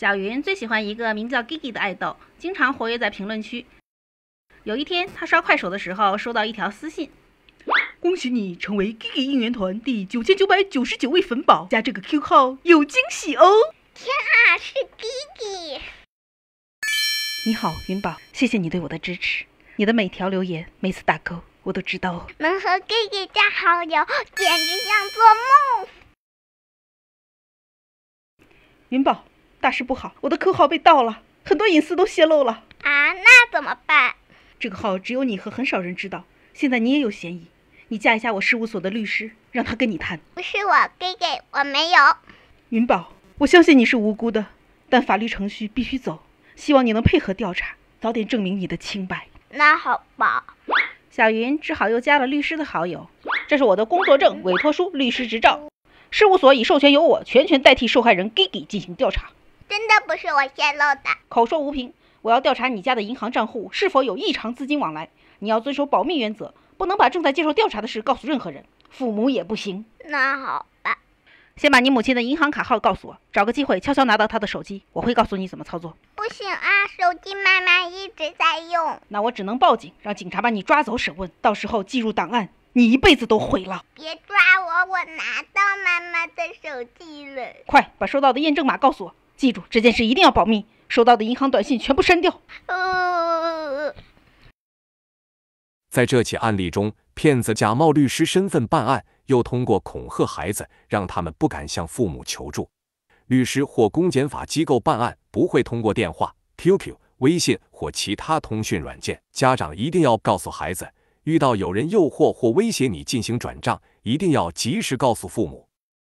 小云最喜欢一个名叫 Gigi 的爱豆，经常活跃在评论区。有一天，她刷快手的时候收到一条私信：“恭喜你成为 Gigi 应援团第九千九百九十九位粉宝，加这个 Q 号有惊喜哦！”天啊，是 Gigi！你好，云宝，谢谢你对我的支持，你的每条留言、每次打勾，我都知道哦。能和 Gigi 加好友，简直像做梦。云宝。大事不好！我的 QQ 号被盗了，很多隐私都泄露了。啊，那怎么办？这个号只有你和很少人知道，现在你也有嫌疑。你加一下我事务所的律师，让他跟你谈。不是我，Gigi，我没有。云宝，我相信你是无辜的，但法律程序必须走。希望你能配合调查，早点证明你的清白。那好吧。小云只好又加了律师的好友。这是我的工作证、委托书、律师执照。事务所以授权由我全权代替受害人 Gigi 进行调查。真的不是我泄露的，口说无凭，我要调查你家的银行账户是否有异常资金往来。你要遵守保密原则，不能把正在接受调查的事告诉任何人，父母也不行。那好吧，先把你母亲的银行卡号告诉我，找个机会悄悄拿到她的手机，我会告诉你怎么操作。不行啊，手机妈妈一直在用。那我只能报警，让警察把你抓走审问，到时候记入档案，你一辈子都毁了。别抓我，我拿到妈妈的手机了。快把收到的验证码告诉我。记住这件事一定要保密，收到的银行短信全部删掉。呃，在这起案例中，骗子假冒律师身份办案，又通过恐吓孩子，让他们不敢向父母求助。律师或公检法机构办案不会通过电话、QQ、微信或其他通讯软件。家长一定要告诉孩子，遇到有人诱惑或威胁你进行转账，一定要及时告诉父母。